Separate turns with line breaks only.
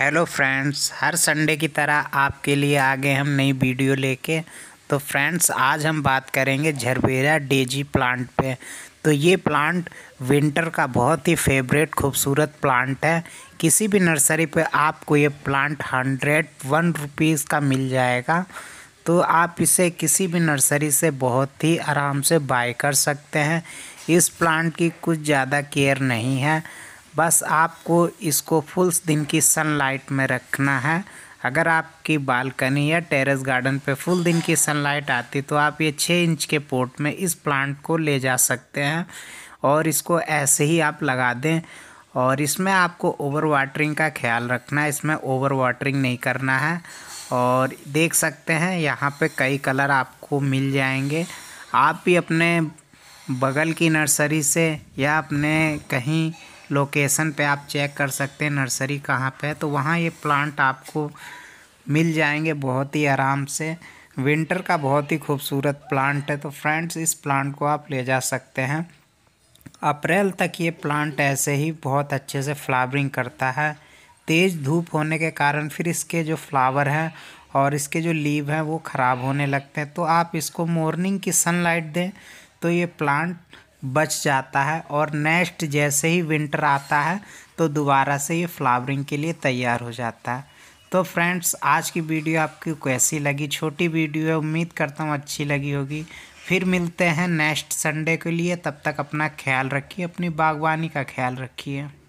hello friends हर Sunday की तरह आपके लिए आगे हम नई वीडियो लेके तो फ्रेंड्स आज हम बात करेंगे झरबेरा डेजी प्लांट पे तो ये प्लांट विंटर का बहुत ही फेवरेट खूबसूरत प्लांट है किसी भी नर्सरी पे आपको ये प्लांट हंड्रेड वन रुपीज़ का मिल जाएगा तो आप इसे किसी भी नर्सरी से बहुत ही आराम से बाय कर सकते हैं इस प्लांट की कुछ ज़्यादा केयर नहीं है बस आपको इसको फुल दिन की सनलाइट में रखना है अगर आपकी बालकनी या टेरेस गार्डन पे फुल दिन की सनलाइट आती तो आप ये छः इंच के पोट में इस प्लांट को ले जा सकते हैं और इसको ऐसे ही आप लगा दें और इसमें आपको ओवर वाटरिंग का ख्याल रखना है इसमें ओवर वाटरिंग नहीं करना है और देख सकते हैं यहाँ पे कई कलर आपको मिल जाएंगे आप भी अपने बगल की नर्सरी से या अपने कहीं लोकेसन पे आप चेक कर सकते हैं नर्सरी कहाँ पे है तो वहाँ ये प्लांट आपको मिल जाएंगे बहुत ही आराम से विंटर का बहुत ही खूबसूरत प्लांट है तो फ्रेंड्स इस प्लांट को आप ले जा सकते हैं अप्रैल तक ये प्लांट ऐसे ही बहुत अच्छे से फ्लावरिंग करता है तेज़ धूप होने के कारण फिर इसके जो फ्लावर हैं और इसके जो लीव हैं वो ख़राब होने लगते हैं तो आप इसको मॉर्निंग की सनलाइट दें तो ये प्लांट बच जाता है और नेक्स्ट जैसे ही विंटर आता है तो दोबारा से ये फ्लावरिंग के लिए तैयार हो जाता है तो फ्रेंड्स आज की वीडियो आपकी कैसी लगी छोटी वीडियो है उम्मीद करता हूँ अच्छी लगी होगी फिर मिलते हैं नेक्स्ट संडे के लिए तब तक अपना ख्याल रखिए अपनी बागवानी का ख्याल रखिए